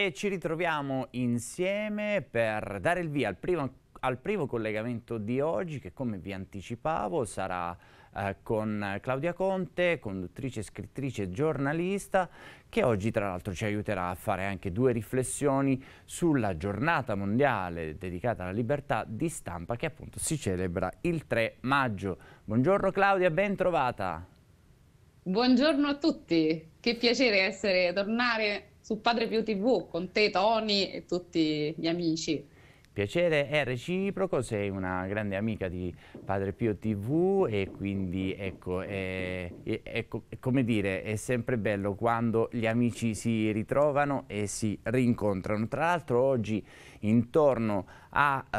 e ci ritroviamo insieme per dare il via al primo, al primo collegamento di oggi che come vi anticipavo sarà eh, con Claudia Conte, conduttrice, scrittrice e giornalista che oggi tra l'altro ci aiuterà a fare anche due riflessioni sulla giornata mondiale dedicata alla libertà di stampa che appunto si celebra il 3 maggio. Buongiorno Claudia, ben trovata. Buongiorno a tutti, che piacere essere, tornare su Padre Più TV con te, Tony e tutti gli amici piacere è reciproco, sei una grande amica di Padre Pio TV e quindi ecco, è, è, ecco, è, come dire, è sempre bello quando gli amici si ritrovano e si rincontrano. Tra l'altro oggi intorno a, uh,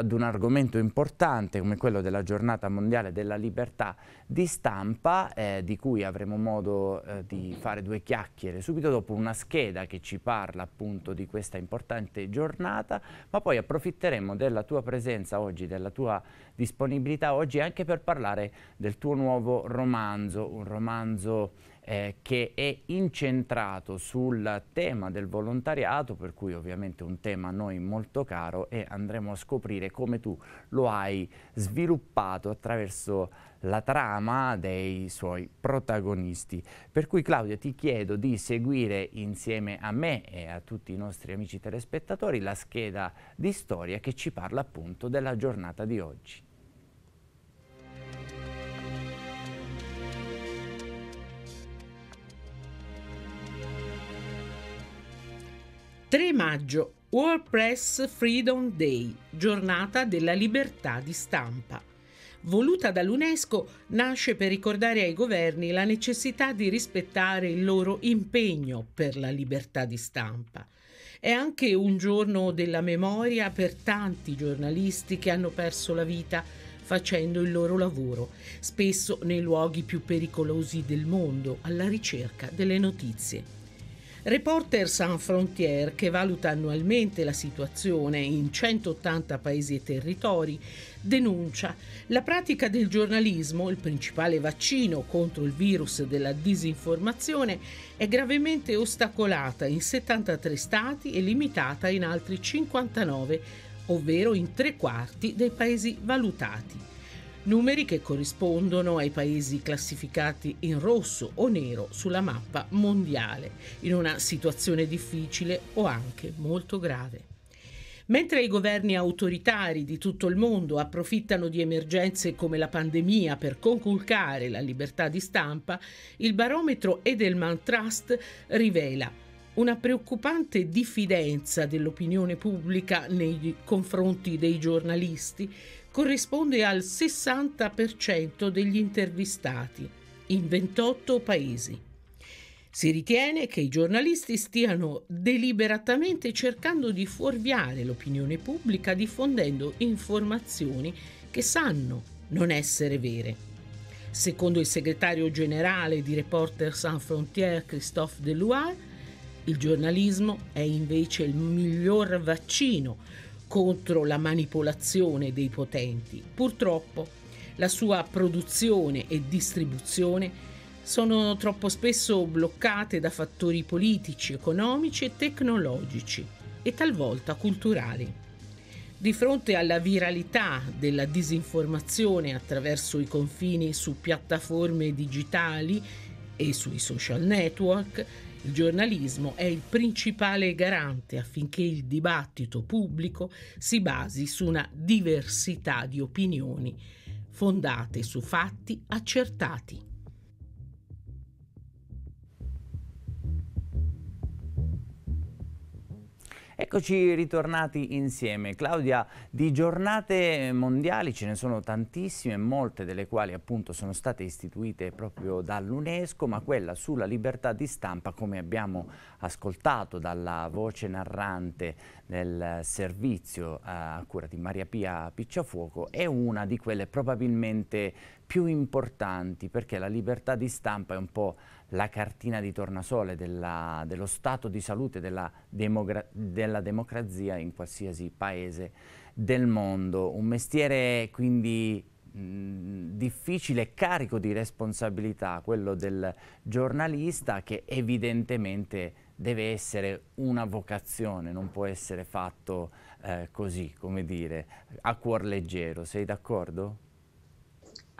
ad un argomento importante come quello della giornata mondiale della libertà di stampa, eh, di cui avremo modo eh, di fare due chiacchiere subito dopo una scheda che ci parla appunto di questa importante giornata, ma poi approfondire approfitteremo della tua presenza oggi, della tua disponibilità oggi anche per parlare del tuo nuovo romanzo, un romanzo eh, che è incentrato sul tema del volontariato, per cui ovviamente un tema a noi molto caro e andremo a scoprire come tu lo hai sviluppato attraverso la trama dei suoi protagonisti. Per cui Claudio ti chiedo di seguire insieme a me e a tutti i nostri amici telespettatori la scheda di storia che ci parla appunto della giornata di oggi. «3 maggio, World Press Freedom Day, giornata della libertà di stampa voluta dall'UNESCO, nasce per ricordare ai governi la necessità di rispettare il loro impegno per la libertà di stampa. È anche un giorno della memoria per tanti giornalisti che hanno perso la vita facendo il loro lavoro, spesso nei luoghi più pericolosi del mondo, alla ricerca delle notizie. Reporter Sans Frontières, che valuta annualmente la situazione in 180 paesi e territori, denuncia la pratica del giornalismo, il principale vaccino contro il virus della disinformazione, è gravemente ostacolata in 73 stati e limitata in altri 59, ovvero in tre quarti dei paesi valutati numeri che corrispondono ai paesi classificati in rosso o nero sulla mappa mondiale, in una situazione difficile o anche molto grave. Mentre i governi autoritari di tutto il mondo approfittano di emergenze come la pandemia per conculcare la libertà di stampa, il barometro Edelman Trust rivela una preoccupante diffidenza dell'opinione pubblica nei confronti dei giornalisti corrisponde al 60% degli intervistati in 28 paesi. Si ritiene che i giornalisti stiano deliberatamente cercando di fuorviare l'opinione pubblica diffondendo informazioni che sanno non essere vere. Secondo il segretario generale di Reporters sans frontières Christophe Deloire, il giornalismo è invece il miglior vaccino contro la manipolazione dei potenti. Purtroppo la sua produzione e distribuzione sono troppo spesso bloccate da fattori politici, economici e tecnologici e talvolta culturali. Di fronte alla viralità della disinformazione attraverso i confini su piattaforme digitali e sui social network, il giornalismo è il principale garante affinché il dibattito pubblico si basi su una diversità di opinioni fondate su fatti accertati. Eccoci ritornati insieme. Claudia, di giornate mondiali ce ne sono tantissime, molte delle quali appunto sono state istituite proprio dall'UNESCO, ma quella sulla libertà di stampa, come abbiamo ascoltato dalla voce narrante del servizio eh, a cura di Maria Pia Picciafuoco, è una di quelle probabilmente più importanti perché la libertà di stampa è un po' la cartina di tornasole della, dello stato di salute della, della, democrazia in qualsiasi paese del mondo. Un mestiere quindi mh, difficile e carico di responsabilità, quello del giornalista che evidentemente deve essere una vocazione, non può essere fatto eh, così, come dire, a cuor leggero. Sei d'accordo?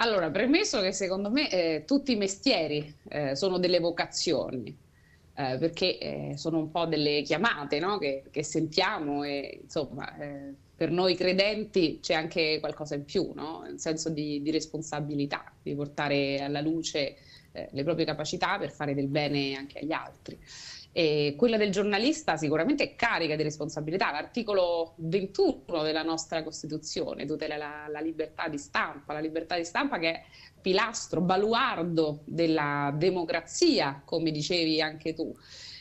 Allora, premesso che secondo me eh, tutti i mestieri eh, sono delle vocazioni, eh, perché eh, sono un po' delle chiamate no? che, che, sentiamo e insomma eh, per noi credenti c'è anche qualcosa in più, no? un senso di, di responsabilità, di portare alla luce eh, le proprie capacità per fare del bene anche agli altri. E quella del giornalista sicuramente è carica di responsabilità. L'articolo 21 della nostra Costituzione tutela la, la libertà di stampa, la libertà di stampa che è pilastro, baluardo della democrazia, come dicevi anche tu.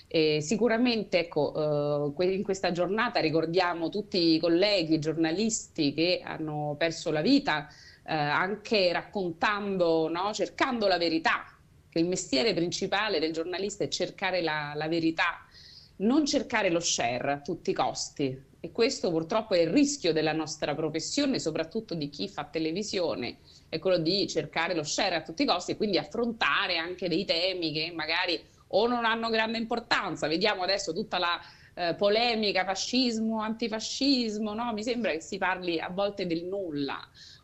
E sicuramente ecco, eh, in questa giornata ricordiamo tutti i colleghi giornalisti che hanno perso la vita eh, anche raccontando, no, cercando la verità, che il mestiere principale del giornalista è cercare la, la verità, non cercare lo share a tutti i costi. E questo purtroppo è il rischio della nostra professione, soprattutto di chi fa televisione, è quello di cercare lo share a tutti i costi e quindi affrontare anche dei temi che magari o non hanno grande importanza. Vediamo adesso tutta la eh, polemica, fascismo, antifascismo, no? mi sembra che si parli a volte del nulla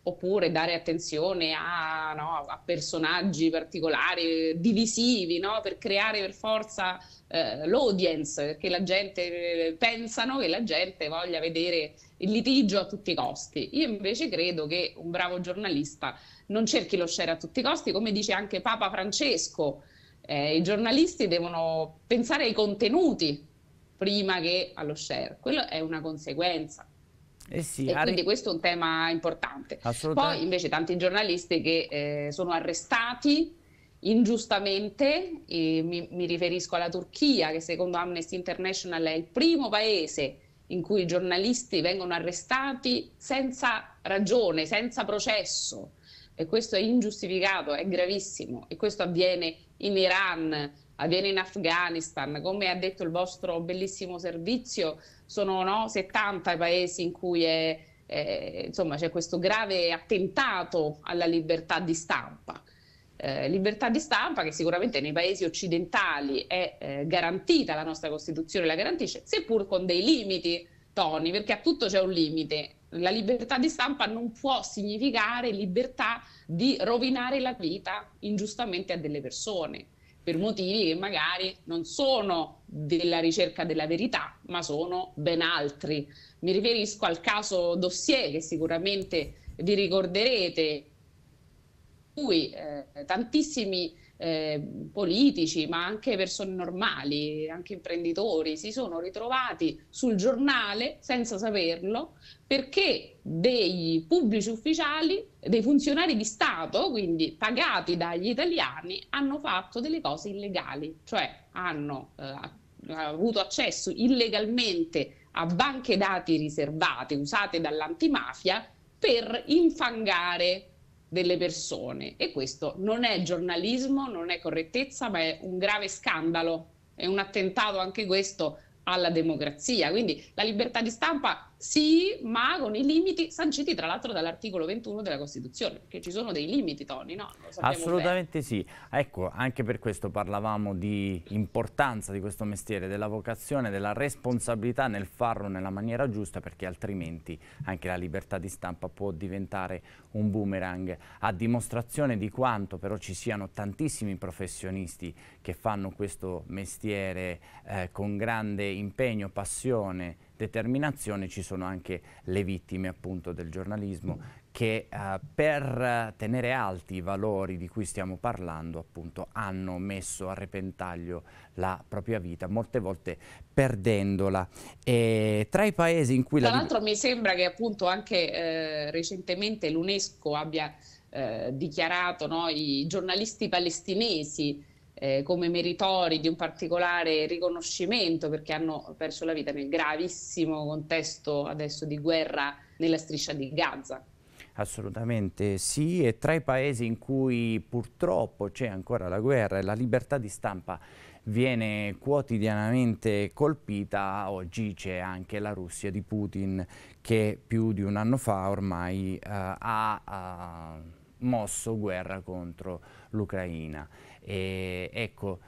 oppure dare attenzione a, no, a personaggi particolari, divisivi, no? per creare per forza eh, l'audience, perché la gente eh, pensano che la gente voglia vedere il litigio a tutti i costi. Io invece credo che un bravo giornalista non cerchi lo share a tutti i costi, come dice anche Papa Francesco, eh, i giornalisti devono pensare ai contenuti prima che allo share. Quello è una conseguenza. Eh sì, e quindi questo è un tema importante. Poi invece tanti giornalisti che eh, sono arrestati ingiustamente, mi, mi, riferisco alla Turchia che secondo Amnesty International è il primo paese in cui i giornalisti vengono arrestati senza ragione, senza processo e questo è ingiustificato, è gravissimo e questo avviene in Iran, avviene in Afghanistan, come ha detto il vostro bellissimo servizio, sono no, 70 i paesi in cui è, eh, insomma, c'è questo grave attentato alla libertà di stampa. Eh, libertà di stampa che sicuramente nei paesi occidentali è eh, garantita, la nostra Costituzione la garantisce, seppur con dei limiti, Tony, perché a tutto c'è un limite. La libertà di stampa non può significare libertà di rovinare la vita ingiustamente a delle persone per motivi che magari non sono della ricerca della verità, ma sono ben altri. Mi riferisco al caso Dossier, che sicuramente vi ricorderete, in cui eh, tantissimi eh, politici, ma anche persone normali, anche imprenditori, si sono ritrovati sul giornale senza saperlo perché dei pubblici ufficiali, dei funzionari di Stato, quindi pagati dagli italiani, hanno fatto delle cose illegali, cioè hanno eh, avuto accesso illegalmente a banche dati riservate usate dall'antimafia per infangare delle persone e questo non è giornalismo, non è correttezza, ma è un grave scandalo, è un attentato anche questo alla democrazia. Quindi la libertà di stampa sì, ma con i limiti sanciti tra l'altro dall'articolo 21 della Costituzione, perché ci sono dei limiti, Tony, no? Assolutamente bene. sì. Ecco, anche per questo parlavamo di importanza di questo mestiere, della vocazione, della responsabilità nel farlo nella maniera giusta, perché altrimenti anche la libertà di stampa può diventare un boomerang, a dimostrazione di quanto però ci siano tantissimi professionisti che fanno questo mestiere eh, con grande impegno, passione, determinazione ci sono anche le vittime appunto del giornalismo che eh, per tenere alti i valori di cui stiamo parlando appunto hanno messo a repentaglio la propria vita, molte volte perdendola. E tra i paesi in cui tra la... Tra l'altro mi sembra che appunto anche eh, recentemente l'UNESCO abbia eh, dichiarato no, i giornalisti palestinesi eh, come meritori di un particolare riconoscimento perché hanno perso la vita nel gravissimo contesto adesso di guerra nella striscia di Gaza. Assolutamente sì, e tra i paesi in cui purtroppo c'è ancora la guerra e la libertà di stampa viene quotidianamente colpita, oggi c'è anche la Russia di Putin che più di un anno fa ormai uh, ha uh, mosso guerra contro l'Ucraina. E, ecco,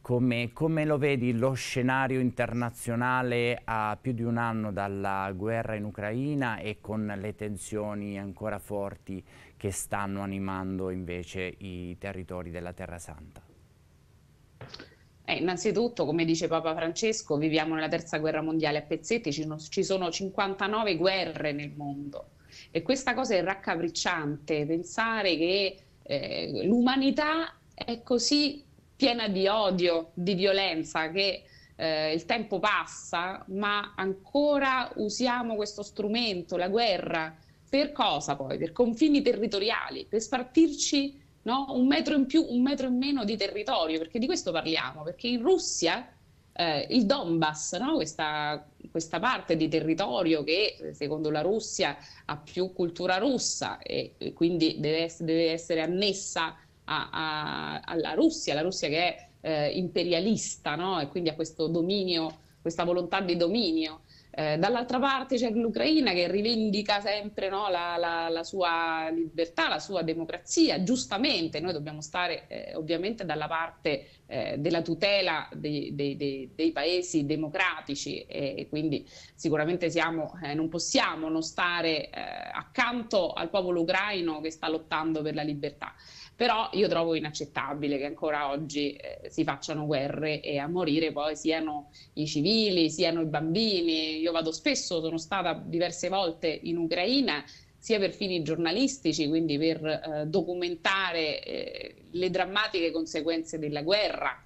come, come, lo vedi lo scenario internazionale a più di un anno dalla guerra in Ucraina e con le tensioni ancora forti che stanno animando invece i territori della Terra Santa? Eh, innanzitutto, come dice Papa Francesco, viviamo nella terza guerra mondiale a pezzetti, ci, no, ci sono 59 guerre nel mondo e questa cosa è raccapricciante, pensare che eh, l'umanità è così piena di odio, di violenza, che eh, il tempo passa, ma ancora usiamo questo strumento, la guerra, per cosa poi? Per confini territoriali, per spartirci no? un metro in più, un metro in meno di territorio, perché di questo parliamo, perché in Russia eh, il Donbass, no? questa, questa, parte di territorio che secondo la Russia ha più cultura russa e, e quindi deve, deve essere annessa a, a, alla Russia, la Russia che è eh, imperialista no? e quindi ha questo dominio, questa volontà di dominio. Eh, dall'altra parte c'è l'Ucraina che rivendica sempre no, la, la, la, sua libertà, la sua democrazia, giustamente noi dobbiamo stare eh, ovviamente dalla parte eh, della tutela dei, dei, dei, dei paesi democratici e, e quindi sicuramente siamo, eh, non possiamo non stare eh, accanto al popolo ucraino che sta lottando per la libertà. Però io trovo inaccettabile che ancora oggi eh, si facciano guerre e a morire poi siano i civili, siano i bambini. Io vado spesso, sono stata diverse volte in Ucraina sia per fini giornalistici, quindi per eh, documentare eh, le drammatiche conseguenze della guerra,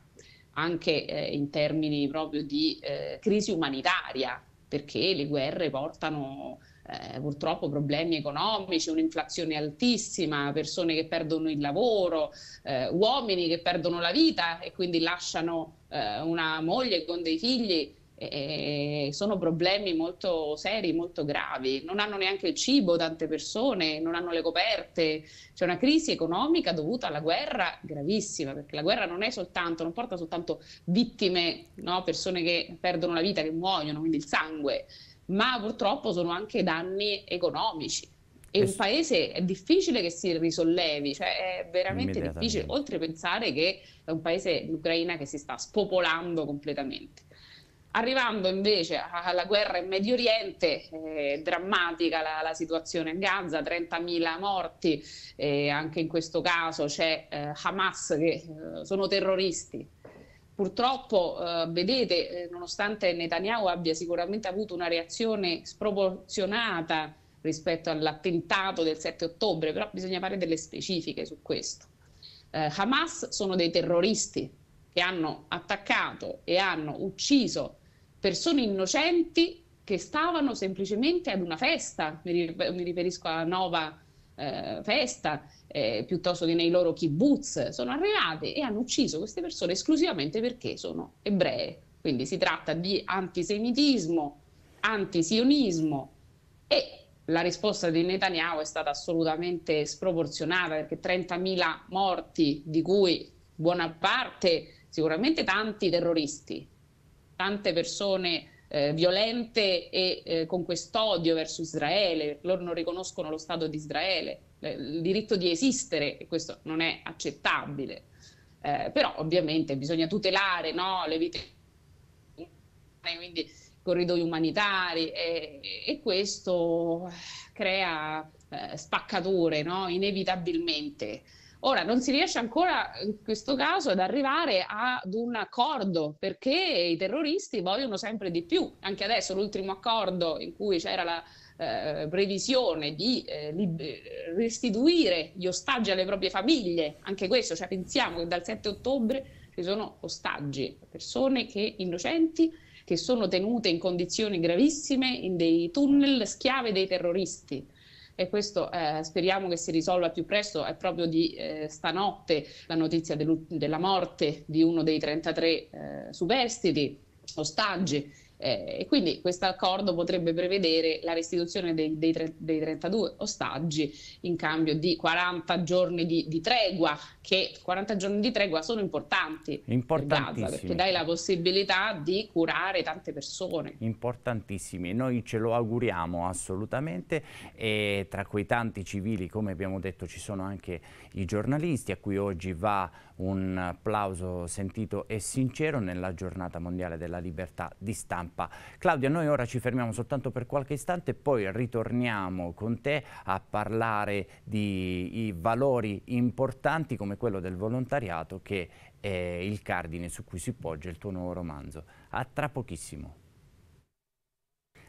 anche eh, in termini proprio di eh, crisi umanitaria, perché le guerre portano eh, purtroppo problemi economici, un'inflazione altissima, persone che perdono il lavoro, eh, uomini che perdono la vita e quindi lasciano eh, una moglie con dei figli. Eh, eh, sono problemi molto seri, molto gravi. Non hanno neanche il cibo tante persone, non hanno le coperte. C'è una crisi economica dovuta alla guerra gravissima, perché la guerra non, è soltanto, non porta soltanto vittime, no? persone che perdono la vita, che muoiono, quindi il sangue, ma purtroppo sono anche danni economici. E un paese è difficile che si risollevi, cioè è veramente difficile, oltre a pensare che è un paese, l'Ucraina, che si sta spopolando completamente. Arrivando invece alla guerra in Medio Oriente, eh, drammatica la, la, situazione in Gaza, 30.000 morti, eh, anche in questo caso c'è eh, Hamas che eh, sono terroristi, Purtroppo, eh, vedete, eh, nonostante Netanyahu abbia sicuramente avuto una reazione sproporzionata rispetto all'attentato del 7 ottobre, però bisogna fare delle specifiche su questo. Eh, Hamas sono dei terroristi che hanno attaccato e hanno ucciso persone innocenti che stavano semplicemente ad una festa, mi riferisco alla Nova eh, festa, eh, piuttosto che nei loro kibbutz, sono arrivate e hanno ucciso queste persone esclusivamente perché sono ebree. Quindi si tratta di antisemitismo, antisionismo e la risposta di Netanyahu è stata assolutamente sproporzionata perché 30.000 morti, di cui buona parte sicuramente tanti terroristi, tante persone eh, violente e eh, con quest'odio verso Israele, loro non riconoscono lo Stato di Israele, eh, il diritto di esistere, e questo non è accettabile. Eh, però ovviamente bisogna tutelare no, le vite umane, quindi corridoi umanitari e, e questo crea eh, spaccature no, inevitabilmente. Ora non si riesce ancora in questo caso ad arrivare ad un accordo perché i terroristi vogliono sempre di più. Anche adesso l'ultimo accordo in cui c'era la eh, previsione di eh, restituire gli ostaggi alle proprie famiglie, anche questo, cioè pensiamo che dal 7 ottobre ci sono ostaggi, persone che, innocenti che sono tenute in condizioni gravissime in dei tunnel schiave dei terroristi e questo eh, speriamo che si risolva più presto, è proprio di eh, stanotte la notizia della morte di uno dei 33 eh, superstiti, ostaggi eh, e quindi questo accordo potrebbe prevedere la restituzione dei, dei, tre, dei, 32 ostaggi in cambio di 40 giorni di, di, tregua, che 40 giorni di tregua sono importanti per Gaza, perché dai la possibilità di curare tante persone. Importantissimi, noi ce lo auguriamo assolutamente e tra quei tanti civili, come abbiamo detto, ci sono anche i giornalisti a cui oggi va un applauso sentito e sincero nella giornata mondiale della libertà di stampa stampa. Claudia, noi ora ci fermiamo soltanto per qualche istante e poi ritorniamo con te a parlare di valori importanti come quello del volontariato che è il cardine su cui si poggia il tuo nuovo romanzo. A tra pochissimo.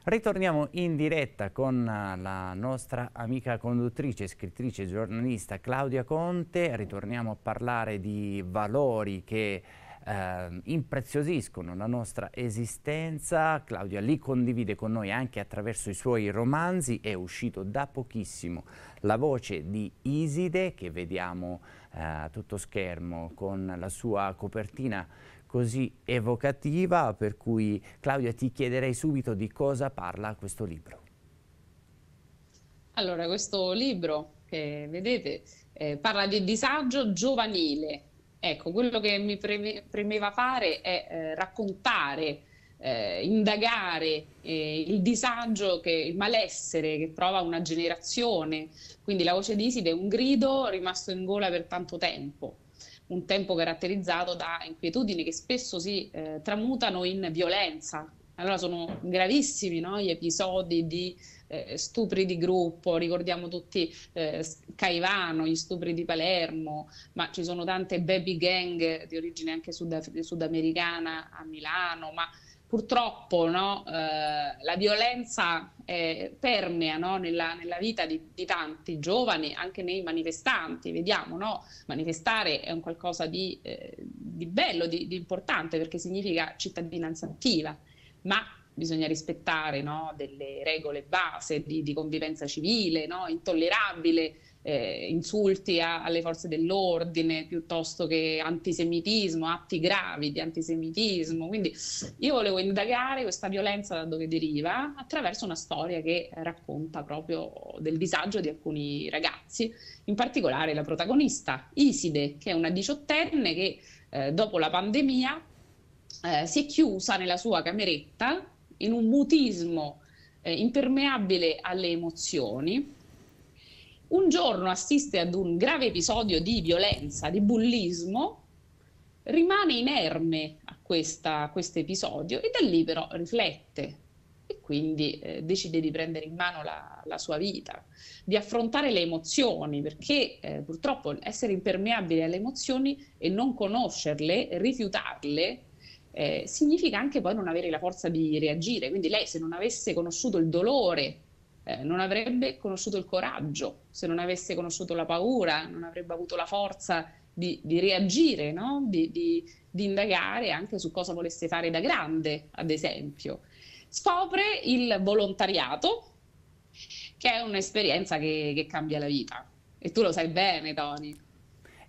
Ritorniamo in diretta con eh, la nostra amica conduttrice, scrittrice, giornalista Claudia Conte. Ritorniamo a parlare di valori che eh, impreziosiscono la nostra esistenza. Claudia li condivide con noi anche attraverso i suoi romanzi. È uscito da pochissimo La voce di Iside che vediamo eh, a tutto schermo con la sua copertina così evocativa, per cui Claudia ti chiederei subito di cosa parla questo libro. Allora, questo libro che vedete eh, parla di disagio giovanile, Ecco, quello che mi preme, premeva fare è eh, raccontare, eh, indagare eh, il disagio, che, il malessere che prova una generazione. Quindi la voce di Iside è un grido rimasto in gola per tanto tempo, un tempo caratterizzato da inquietudini che spesso si eh, tramutano in violenza, allora sono gravissimi no? gli episodi di eh, stupri di gruppo, ricordiamo tutti eh, Caivano, gli stupri di Palermo, ma ci sono tante baby gang di origine anche sudaf- sudamericana a Milano, ma purtroppo no, eh, la violenza eh, permea no, nella, nella, vita di, di, tanti giovani, anche nei manifestanti, vediamo, no? manifestare è un qualcosa di, eh, di bello, di, di importante perché significa cittadinanza attiva ma bisogna rispettare no, delle regole base di, di convivenza civile, no, intollerabile eh, insulti a, alle forze dell'ordine piuttosto che antisemitismo, atti gravi di antisemitismo. Quindi io volevo indagare questa violenza da dove deriva attraverso una storia che racconta proprio del disagio di alcuni ragazzi, in particolare la protagonista Iside, che è una diciottenne che eh, dopo la pandemia eh, si è chiusa nella sua cameretta in un mutismo eh, impermeabile alle emozioni. Un giorno assiste ad un grave episodio di violenza, di bullismo, rimane inerme a, questo episodio e da lì però riflette e quindi eh, decide di prendere in mano la, la, sua vita, di affrontare le emozioni, perché eh, purtroppo essere impermeabile alle emozioni e non conoscerle, rifiutarle, eh, significa anche poi non avere la forza di reagire. Quindi lei se non avesse conosciuto il dolore, eh, non avrebbe conosciuto il coraggio, se non avesse conosciuto la paura, non avrebbe avuto la forza di, di reagire, no? di, di, di indagare anche su cosa volesse fare da grande, ad esempio. Scopre il volontariato, che è un'esperienza che, che cambia la vita. E tu lo sai bene, Tony.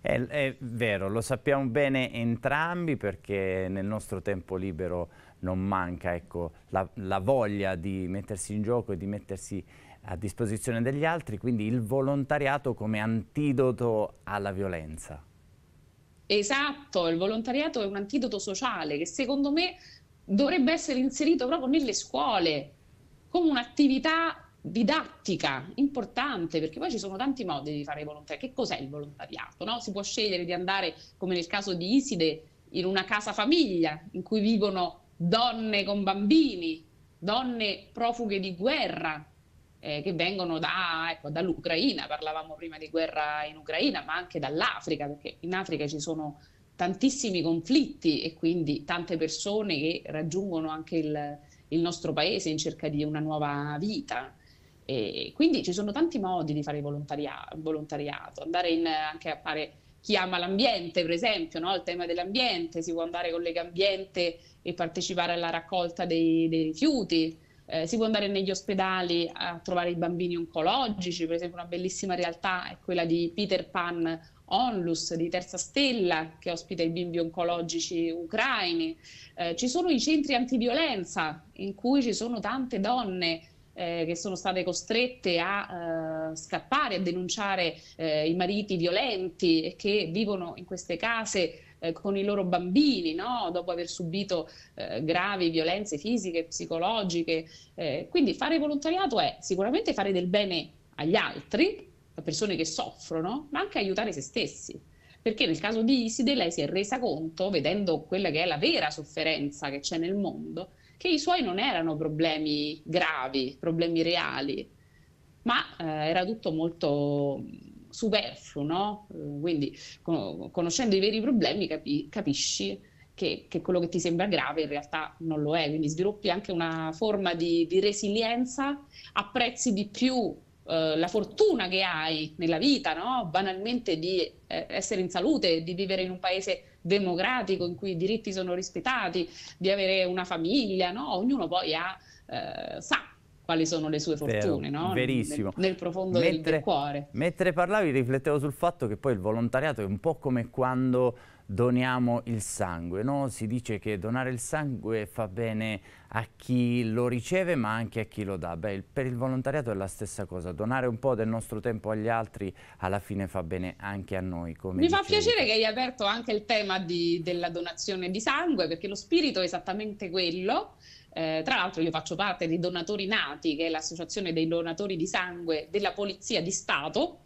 È, è, vero, lo sappiamo bene entrambi perché nel nostro tempo libero non manca ecco, la, la, voglia di mettersi in gioco e di mettersi a disposizione degli altri, quindi il volontariato come antidoto alla violenza. Esatto, il volontariato è un antidoto sociale che secondo me dovrebbe essere inserito proprio nelle scuole come un'attività didattica importante perché poi ci sono tanti modi di fare volontariato. Che cos'è il volontariato? No? Si può scegliere di andare, come nel caso di Iside, in una casa famiglia in cui vivono donne con bambini, donne profughe di guerra eh, che vengono da, ecco, dall'Ucraina, parlavamo prima di guerra in Ucraina, ma anche dall'Africa, perché in Africa ci sono tantissimi conflitti e quindi tante persone che raggiungono anche il, il nostro paese in cerca di una nuova vita. E quindi ci sono tanti modi di fare volontaria- volontariato, andare in, anche a fare chi ama l'ambiente, per esempio, no? il tema dell'ambiente, si può andare con l'ambiente e partecipare alla raccolta dei, dei rifiuti, eh, si può andare negli ospedali a trovare i bambini oncologici, per esempio una bellissima realtà è quella di Peter Pan Onlus di Terza Stella che ospita i bimbi oncologici ucraini, eh, ci sono i centri antiviolenza in cui ci sono tante donne eh, che sono state costrette a eh, scappare, a denunciare eh, i mariti violenti e che vivono in queste case eh, con i loro bambini, no? dopo aver subito eh, gravi violenze fisiche, e psicologiche. Eh, quindi fare volontariato è sicuramente fare del bene agli altri, a persone che soffrono, ma anche aiutare se stessi. Perché nel caso di Iside lei si è resa conto, vedendo quella che è la vera sofferenza che c'è nel mondo, che i suoi non erano problemi gravi, problemi reali, ma eh, era tutto molto superfluo, no? Eh, quindi con- conoscendo i veri problemi capi- capisci che, che, quello che ti sembra grave in realtà non lo è, quindi sviluppi anche una forma di, di resilienza, apprezzi di più eh, la fortuna che hai nella vita, no? banalmente di eh, essere in salute, di vivere in un paese democratico in cui i diritti sono rispettati, di avere una famiglia, no? ognuno poi ha, eh, sa quali sono le sue fortune, Vero, no? Verissimo. Nel, nel profondo mentre, del, cuore. Mentre parlavi riflettevo sul fatto che poi il volontariato è un po' come quando doniamo il sangue, no? Si dice che donare il sangue fa bene a chi lo riceve ma anche a chi lo dà. Beh, per il volontariato è la stessa cosa, donare un po' del nostro tempo agli altri alla fine fa bene anche a noi. Mi dicevi. fa piacere che hai aperto anche il tema di, della donazione di sangue perché lo spirito è esattamente quello eh, tra l'altro io faccio parte di Donatori Nati, che è l'associazione dei donatori di sangue della Polizia di Stato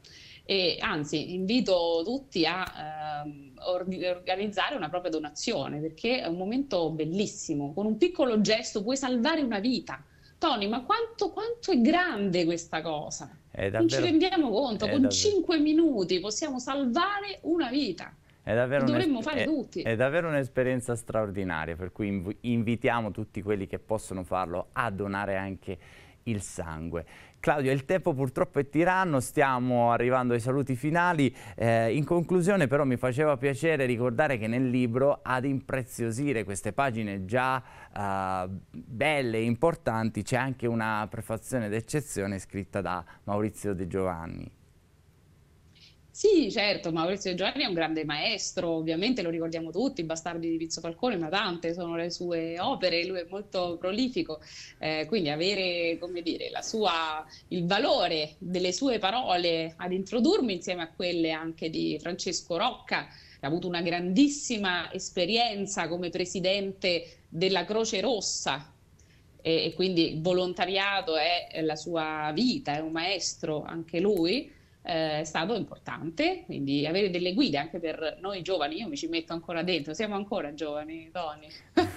e anzi invito tutti a eh, or- organizzare una propria donazione perché è un momento bellissimo, con un piccolo gesto puoi salvare una vita. Tony, ma quanto, quanto è grande questa cosa? Davvero... Non ci rendiamo conto, è con davvero... 5 minuti possiamo salvare una vita. È davvero, è, è davvero un'esperienza straordinaria, per cui inv invitiamo tutti quelli che possono farlo a donare anche il sangue. Claudio, il tempo purtroppo è tiranno, stiamo arrivando ai saluti finali. Eh, in conclusione però mi faceva piacere ricordare che nel libro ad impreziosire queste pagine già eh, belle e importanti c'è anche una prefazione d'eccezione scritta da Maurizio De Giovanni. Sì, certo, Maurizio Giovanni è un grande maestro, ovviamente lo ricordiamo tutti, i Bastardi di Pizzo Falcone, ma tante sono le sue opere, lui è molto prolifico, eh, quindi avere, come dire, sua, il valore delle sue parole ad introdurmi insieme a quelle anche di Francesco Rocca, che ha avuto una grandissima esperienza come presidente della Croce Rossa, e, e quindi volontariato è la sua vita, è un maestro anche lui, eh, è stato importante, quindi avere delle guide anche per noi giovani, io mi ci metto ancora dentro, siamo ancora giovani, Tony,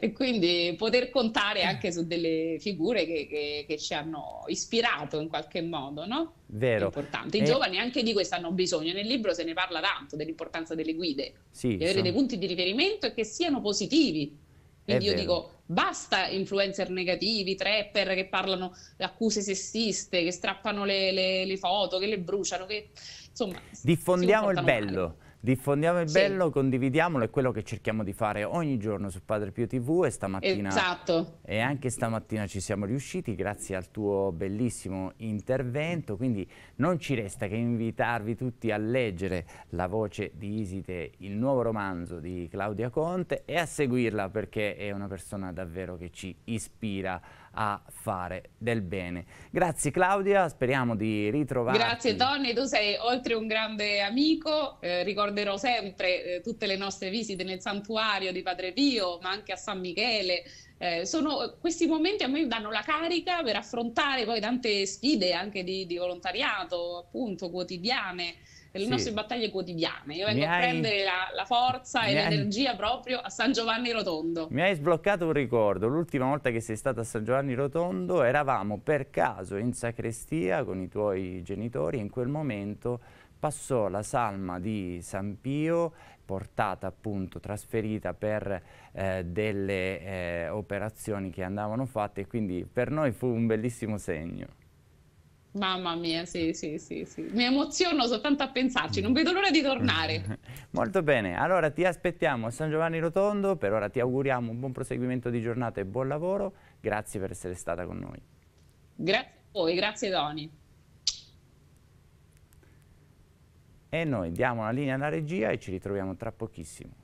e quindi poter contare anche su delle figure che, che, che ci hanno ispirato in qualche modo, no? Vero. È importante. I e... giovani anche di questo hanno bisogno, nel libro se ne parla tanto dell'importanza delle guide, sì, di avere sono... dei punti di riferimento e che siano positivi, quindi è io vero. dico basta influencer negativi, trapper che parlano accuse sessiste, che strappano le, le, le foto, che le bruciano, che insomma... Diffondiamo il bello. Male. Diffondiamo il sì. bello, condividiamolo, è quello che cerchiamo di fare ogni giorno su Padre Pio TV e stamattina esatto. e anche stamattina ci siamo riusciti grazie al tuo bellissimo intervento, quindi non ci resta che invitarvi tutti a leggere La voce di Isite, il nuovo romanzo di Claudia Conte e a seguirla perché è una persona davvero che ci ispira a fare del bene. Grazie Claudia, speriamo di ritrovarti. Grazie Tony, tu sei oltre un grande amico, eh, ricorderò sempre eh, tutte le nostre visite nel santuario di Padre Pio, ma anche a San Michele. Eh, sono, questi momenti a me danno la carica per affrontare poi tante sfide anche di, di volontariato, appunto, quotidiane delle sì. nostre battaglie quotidiane. Io vengo Mi a hai... prendere la, la forza Mi e hai... l'energia proprio a San Giovanni Rotondo. Mi hai sbloccato un ricordo, l'ultima volta che sei stata a San Giovanni Rotondo eravamo per caso in sacrestia con i tuoi genitori e in quel momento passò la salma di San Pio portata appunto, trasferita per eh, delle eh, operazioni che andavano fatte e quindi per noi fu un bellissimo segno. Mamma mia, sì, sì, sì, sì, Mi emoziono soltanto a pensarci, non vedo l'ora di tornare. Molto bene, allora ti aspettiamo a San Giovanni Rotondo, per ora ti auguriamo un buon proseguimento di giornata e buon lavoro. Grazie per essere stata con noi. Grazie a voi, grazie Doni. E noi diamo la linea alla regia e ci ritroviamo tra pochissimo.